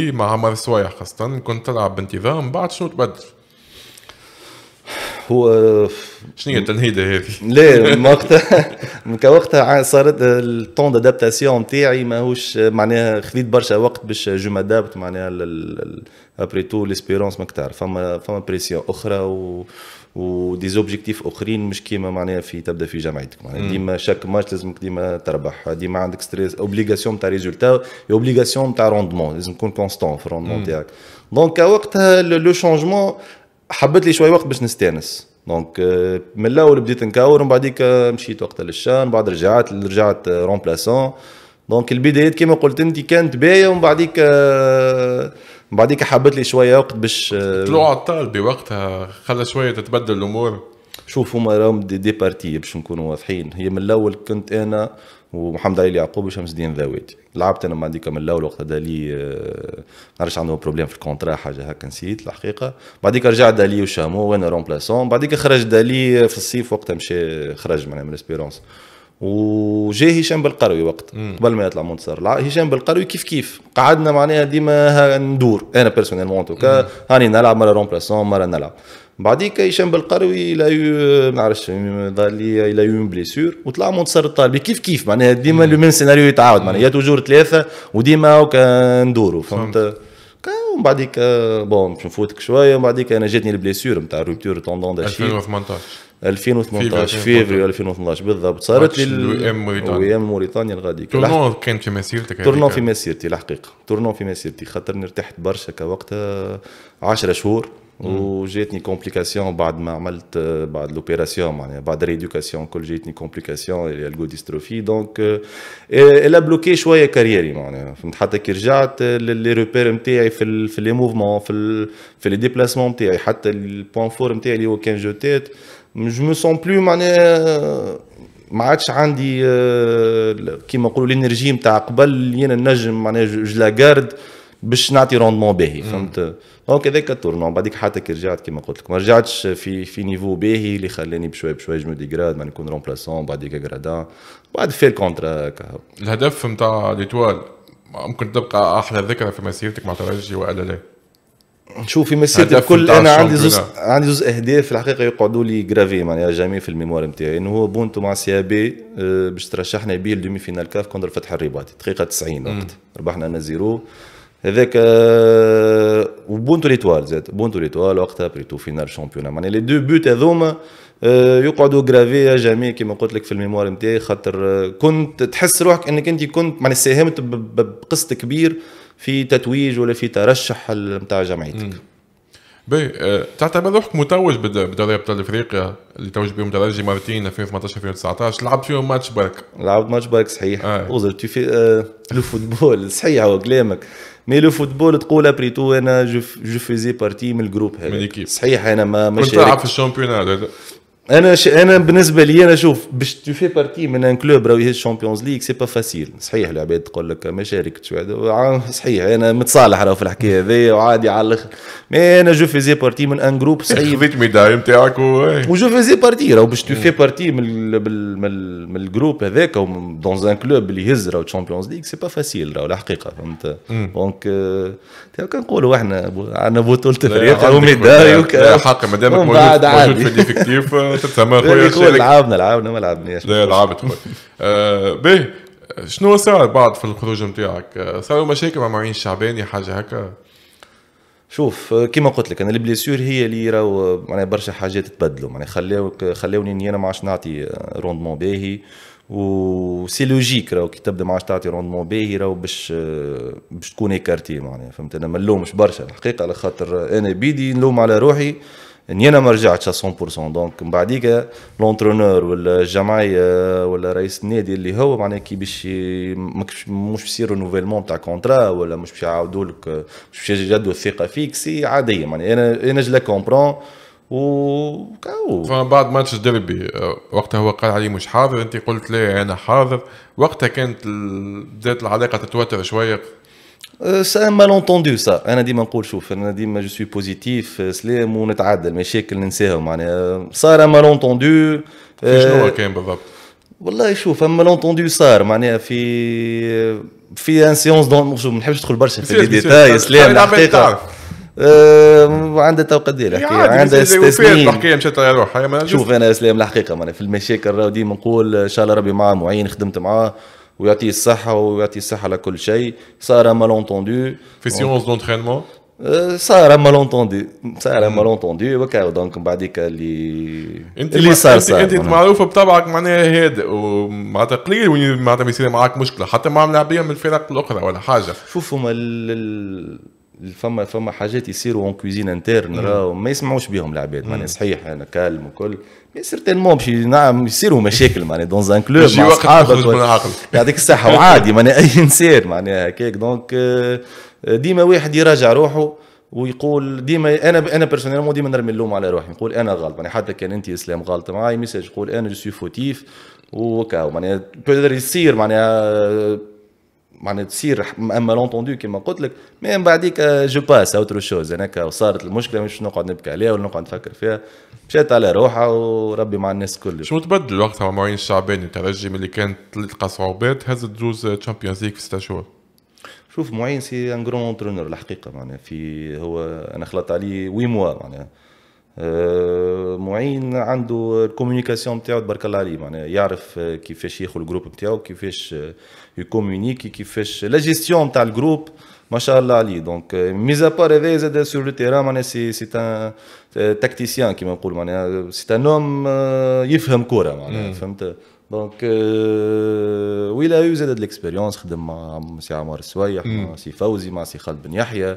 مع عمر سوايع خاصة كنت تلعب بانتظام بعد شنو تبدل؟ هو شنو هي التنهيده هذه؟ لا وقتها وقتها صارت الطون دادابتاسيون نتاعي ماهوش معناها خذيت برشا وقت باش جو مادابت معناها ابري تو ليسبيرونس ما كتعرف فما فما بريسيون اخرى و ودي زوبجيكتيف اخرين مش كيما معناها في تبدا في جامعتك معناها ديما شاك ماتش لازمك ديما تربح ديما عندك ستريس اوبليغاسيون تاع ريزولتا اوبليغاسيون تاع روندمون لازم تكون كونستون في الروندمون تاعك دونك وقتها لو شونجمون حبت لي شويه وقت باش نستانس دونك euh, من الاول بديت نكاور ومن بعديك مشيت وقتها للشان بعد رجعت رجعت رومبلاسون دونك البدايات كما قلت انت كانت باهيه ومن بعديك آه، من بعديك حبت لي شويه وقت باش آه، طلوع عطال بوقتها خلى شويه تتبدل الامور شوف هما راهم دي, دي بارتي باش نكونوا واضحين هي من الاول كنت انا ومحمد علي يعقوب وشمس الدين ذاويت لعبت انا مع ديكا من الاول وقت دالي آه، ما عرفش عندهم بروبليم في الكونترا حاجه هكا نسيت الحقيقه بعديك رجع دالي وشامو وانا رومبلاسون بعديك خرج دالي في الصيف وقتها مشى خرج معناها من اسبيرونس وجا هشام بالقروي وقت قبل ما يطلع منتصر هشام بالقروي كيف كيف قعدنا معناها ديما ندور انا بيرسونيلمون توكا هاني نلعب مره رومبلاسون مره نلعب بعديك هشام بالقروي لا ما نعرفش ظهر لي الى اون بليسور وطلع منتصر الطالبي كيف كيف معناها ديما لو ميم سيناريو يتعاود معناها يا توجور ثلاثه وديما هكا ندوروا فهمت ومن بعديك بون آه، باش نفوتك شويه ومن بعديك انا جاتني البليسور نتاع روبتور توندون 2018 2018 فيفري 2018 بالضبط صارت لي ويام موريتانيا موريتانيا الغادي تورنون كان في مسيرتك تورنون في مسيرتي الحقيقه تورنون في مسيرتي خاطرني ارتحت برشا كوقتها 10 شهور وجاتني كومبليكاسيون بعد ما عملت بعد لوبيراسيون معناها بعد ريدوكاسيون كل جاتني كومبليكاسيون اللي الجو ديستروفي دونك الا بلوكي شويه كاريري معناها فهمت حتى كي رجعت لي روبير نتاعي في في لي موفمون في في لي ديبلاسمون نتاعي حتى البوان فور نتاعي اللي هو كان جوتيت جو مو سون بلو معناها ما عادش عندي آه، كيما نقولوا الانرجي نتاع قبل اللي انا نجم معناها جو لا باش نعطي روندمون باهي فهمت دونك هذاك التورنون بعديك كي رجعت كيما قلت لك ما رجعتش في في نيفو باهي اللي خلاني بشوي بشوي جو ديغراد ما نكون رومبلاسون بعديك غرادان بعد في الكونترا الهدف نتاع ليتوال ممكن تبقى احلى ذكرى في مسيرتك مع ترجي والا لا؟ نشوف في مسيرتي الكل انا عندي زوز عندي زوز اهداف في الحقيقه يقعدوا لي جرافي معناها جامي في الميموار نتاعي انه هو بونتو مع سي بي آه، باش ترشحنا بيه الدومي فينال كاف كونتر فتح الرباطي دقيقه 90 وقت ربحنا انا زيرو هذاك وبونتو ليتوال زاد بونتو ليتوال وقتها بريتو فينال شامبيون معناها لي دو بوت هذوما يقعدوا جرافي جميع كما قلت لك في الميموار نتاعي خاطر آه، كنت تحس روحك انك انت كنت معناها ساهمت بقسط كبير في تتويج ولا في ترشح نتاع جمعيتك. باهي تعتبر روحك متوج بدوري ابطال افريقيا اللي توج بهم ترجي مرتين 2018 2019 لعبت فيهم ماتش برك لعبت ماتش برك صحيح آه. وزرت في آه الفوتبول صحيح هو كلامك مي لو فوتبول تقول ابري تو انا جو فيزي بارتي من الجروب هذا صحيح انا ما مش كنت تلعب في الشامبيونات انا ش... انا بالنسبه لي انا شوف باش تو في بارتي من ان كلوب راهو يهز الشامبيونز ليغ سي با فاسيل صحيح العباد تقول لك ما شاركتش آه، صحيح انا متصالح راهو في الحكايه هذيا وعادي على الاخر مي انا جو فيزي بارتي من ان جروب صحيح خذيت ميداي نتاعك إيه. وجو فيزي بارتي راهو باش تو في بارتي من ال... من, الجروب هذاك دون ان كلوب اللي يهز راهو الشامبيونز ليغ سي با فاسيل راهو الحقيقه فهمت دونك آه، كنقولوا احنا عندنا بطوله افريقيا وميداي حق مادامك موجود في الديفكتيف انت ما خويا شو لعبنا لعبنا ما لعبناش لا لعبت خويا به باهي شنو صار بعد في الخروج نتاعك؟ آه، صاروا مشاكل مع معين الشعباني حاجه هكا؟ شوف آه، كيما قلت لك انا البليسيور هي اللي راهو معناها برشا حاجات تبدلوا معناها خلاوك خلاوني انا ما عادش نعطي روندمون آه، باهي وسي لوجيك راهو كي تبدا ما عادش تعطي روندمون باهي راهو باش باش تكون ايكارتي معناها فهمت انا ما نلومش برشا الحقيقه على خاطر انا بيدي نلوم على روحي اني انا ما رجعتش 100% دونك من بعديك لونترونور ولا الجمعيه آه، ولا رئيس النادي اللي هو معناها كي باش مش يصير نوفيلمون تاع كونترا ولا مش باش يعاودوا لك مش باش يجدوا الثقه فيك سي عاديه معناها انا انا جلا كومبرون وكاو بعد ماتش ديربي آه، وقتها هو قال علي مش حاضر انت قلت لا انا حاضر وقتها كانت بدات العلاقه تتوتر شويه سي ان مالونتوندو سا انا ديما نقول شوف انا ديما جو سوي بوزيتيف سلام ونتعدل مشاكل ننساهم معناها آه، صار مالونتوندو شنو شنو آه، كان بالضبط؟ والله شوف اما لونتوندو صار معناها في آه، في ان سيونس دون ما نحبش ندخل برشا في لي ديتاي سلام الحقيقه عندها تو قد ايه عندها ست سنين الحكايه مشات على روحها شوف انا اسلام الحقيقه معناها في المشاكل راه ديما نقول ان شاء الله ربي معاه معين خدمت معاه ويعطيه الصحة ويعطيه الصحة لكل شيء صار مالونتوندو في سيونس دونترينمون أه، صار مالونتوندو صار مالونتوندو وكا دونك بعديك اللي انت اللي صار انت, صار انت معروفه بطبعك معناها هادئ ومعناتها قليل معناتها معناتها يصير معاك مشكله حتى مع ملاعبيه من الفرق الاخرى ولا حاجه شوف هما فما فما حاجات يصيروا اون كوزين انترن راهو ما يسمعوش بهم العباد معناها نعم. صحيح انا كالم وكل مي سيرتينمون باش نعم يصيروا مشاكل معناها دون ان كلوب مع اصحابك يعطيك الصحه وعادي معناها اي انسان معناها هكاك دونك آه، آه، ديما واحد يراجع روحه ويقول ديما انا انا مو ديما نرمي اللوم على روحي نقول انا غلط يعني حتى كان انت اسلام غلط معي ميساج يقول انا جو سوي فوتيف وكاو معناها يصير معناها معناها تصير اما لونتوندو كيما قلت لك مي من بعديك جو باس اوتر شوز هناك وصارت المشكله مش نقعد نبكي عليها ولا نقعد نفكر فيها مشات على روحها وربي مع الناس كل شو تبدل وقتها معين الشعباني ترجم اللي كانت تلقى صعوبات هزت جوز تشامبيونز ليغ في ست شهور شوف معين سي ان جرون اونترونور الحقيقه معناها في هو انا خلطت عليه وي موا معناها آه، معين عنده الكوميونيكاسيون نتاعو تبارك الله عليه معناها يعرف آه، كيفاش ياخذ الجروب نتاعو كيفاش آه، يكومونيكي كيفاش لا جيستيون نتاع الجروب ما شاء الله عليه دونك ميزا بار هذا زاد سور لو تيران معناها سي سي ان تكتيسيان كيما نقول معناها سي ان اوم يفهم كوره معناها فهمت دونك ويلا يو زاد ليكسبيريونس خدم مع سي عمار السويح مع سي فوزي مع سي خالد بن يحيى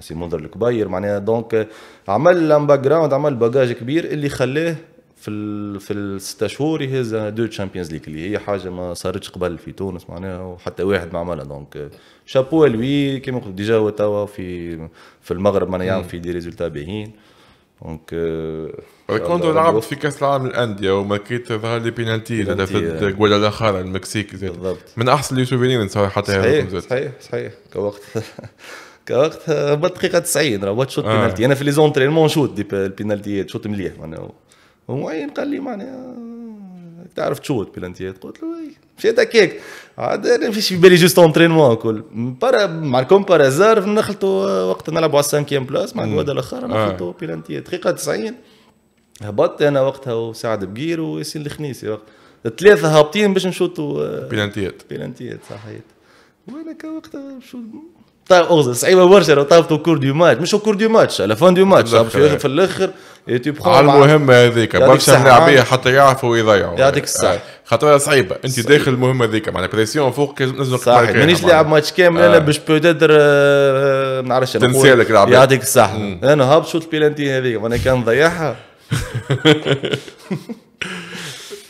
سي منظر الكبير معناها دونك عمل ان باك جراوند عمل باجاج كبير اللي خلاه في ال في الست شهور يهز دو تشامبيونز ليك اللي هي حاجه ما صارتش قبل في تونس معناها وحتى واحد ما عملها دونك شابو لوي كيما قلت ديجا هو توا في في المغرب معناها يعمل في دي ريزولتا باهيين دونك كنت لعبت في كاس العالم الانديه وما كيت ظهر لي بينالتي اللي ضد الاخر المكسيك بالضبط من احسن لي سوفينير حتى صحيح صحيح صحيح كوقت وقتها بالدقيقه 90 راه تشوط آه. بينالتي انا في لي زونترينمون شوت دي البينالتيات شوت مليح معناها ومعين قال لي معناها تعرف تشوت بينالتيات قلت له اي مشيت هكاك عاد انا مفيش في بالي جوست اونترينمون كل مع معكم نخلطوا آه، وقت نلعبوا على السانكيام بلاس مع الواد الاخر نخلطوا آه. بينالتيات دقيقه 90 هبطت انا وقتها وسعد بقير وياسين الخنيسي وقت الثلاثه هابطين باش نشوطوا بينالتيات بينالتيات صحيت وانا كوقتها شو طيب اوغز صعيبه برشا لو طابت كور دو ماتش مش او كور دو ماتش على فان دو ماتش في الاخر على المهمة هذيك برشا لاعبيه حتى يعرفوا يضيعوا يعطيك الصحة آه، خاطر صعيبة انت داخل المهمة هذيك معناها بريسيون فوق لازم نزل صحيح مانيش لاعب ماتش كامل انا آه. باش بوتيتر آه، ما نعرفش تنسالك العباد يعطيك الصحة انا هابط شوت بيلانتي هذيك وانا كان نضيعها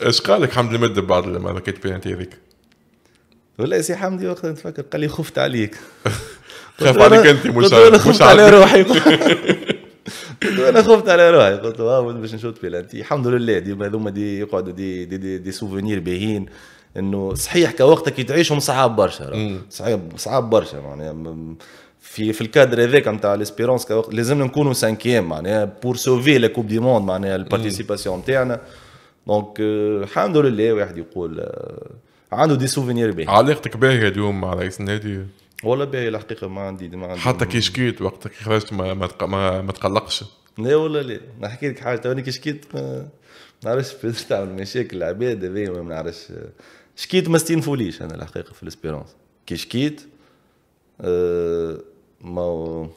اش قال لك حمد المد بعد لما ذكيت بيلانتي هذيك؟ ولا سي حمدي وقتها نتفكر قال لي خفت عليك خاف عليك انت مش قلت انا خفت على روحي قلت انا خفت على روحي قلت له اه باش نشوط بلانتي الحمد لله ديما هذوما دي يقعدوا دي دي, دي, دي سوفونير باهين انه صحيح كوقتك تعيشهم صعاب برشا صعاب صعاب برشا معناها في في الكادر هذاك نتاع ليسبيرونس لازم لازمنا نكونوا سانكيام معناها بور سوفي لا كوب دي موند معناها البارتيسيباسيون نتاعنا دونك الحمد لله واحد يقول آه، عنده دي سوفينير باهي علاقتك باهيه اليوم مع رئيس النادي والله باهيه الحقيقه ما عندي ما عندي حتى كي شكيت وقتك كي خرجت ما ما, ما, ما تقلقش لا ولا لا نحكي لك حاجه توني كي شكيت ما نعرفش تعمل مشاكل العباد هذايا ما نعرفش شكيت ما استينفوليش انا الحقيقه في الاسبيرونس كي شكيت أه ما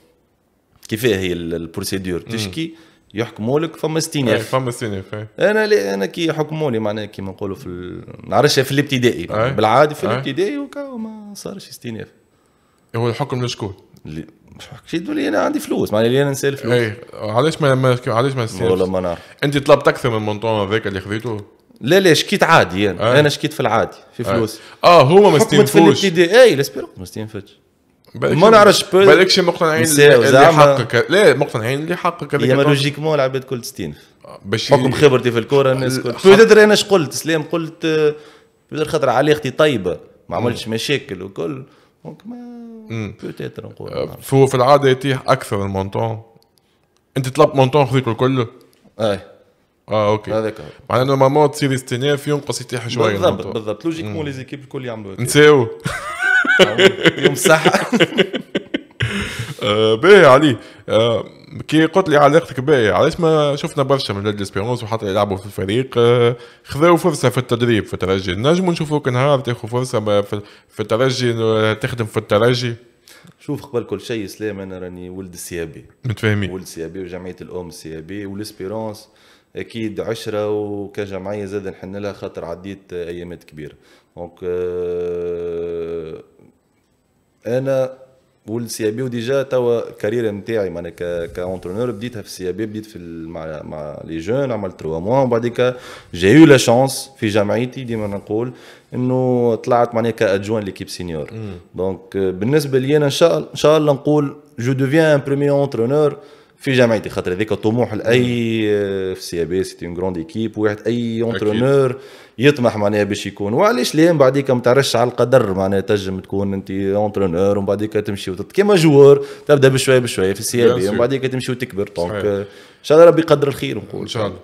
كيفاه هي البروسيدور تشكي يحكموا لك فما 60000 إيه، فما 60000 إيه. انا لي انا كي حكموا لي معناها كيما نقولوا في ما نعرفش في الابتدائي إيه. يعني بالعادي في الابتدائي وكا ما صارش 60000 هو الحكم لشكون؟ مش حكيت لي انا عندي فلوس معناها اللي انا نسال فلوس اي علاش ما علاش ما نسالش؟ والله ما نعرف انت طلبت اكثر من المونتون هذاك اللي خذيته؟ لا لا شكيت عادي يعني. انا شكيت في العادي في فلوس اه هما ما استنفوش في الابتدائي لا سبيرو ما استنفتش ما نعرفش شي مقتنعين اللي حقك لا مقتنعين اللي حقك هي لوجيكمون العباد كل 60 آه، باش حكم خبرتي في الكوره الناس كل تدري انا اش قلت سلام قلت آه، بيدر خاطر علاقتي طيبه ما عملتش مشاكل وكل دونك ما بوتيتر نقول فهو آه، في العاده يتيح اكثر من مونتون انت طلبت مونتون خذيته الكل؟ ايه اه اوكي هذاك معناها نورمالمون تصير استئناف ينقص يتيح شويه بالضبط بالضبط لوجيكمون مون ليزيكيب الكل يعملوا نساو يمسح آه، باهي علي آه، كي قلت لي علاقتك باهي علاش ما شفنا برشا من لاد ليسبيرونس وحتى يلعبوا في الفريق آه، خذوا فرصه في التدريب في الترجي نجموا نشوفوك نهار تاخذ فرصه في الترجي تخدم في الترجي شوف قبل كل شيء سلام انا راني ولد السيابي متفاهمين ولد السيابي وجمعيه الام السيابي وليسبيرونس اكيد عشره وكجمعيه زاد نحن لها خاطر عديت ايامات كبيره دونك انا والسي بي وديجا توا كارير نتاعي معناها كاونترونور بديتها في السي بي بديت في مع مع لي جون عملت 3 موا وبعديك جي يو لا شانس في جامعتي ديما نقول انه طلعت معناها كادجوان ليكيب سينيور دونك بالنسبه لي انا ان شاء الله ان شاء الله نقول جو دوفيان ان اونترونور في جامعتي خاطر هذاك طموح لاي في سي إيه بي سي اون جروند ايكيب واحد اي اونترونور يطمح معناها باش يكون وعلاش ليه من بعديك ما تعرفش على القدر معناها تنجم تكون انت اونترونور ومن بعديك تمشي وتط... كيما جوار تبدا بشويه بشويه في سي إيه بي ومن بعديك تمشي وتكبر دونك ان شاء الله ربي يقدر الخير نقول ان شاء الله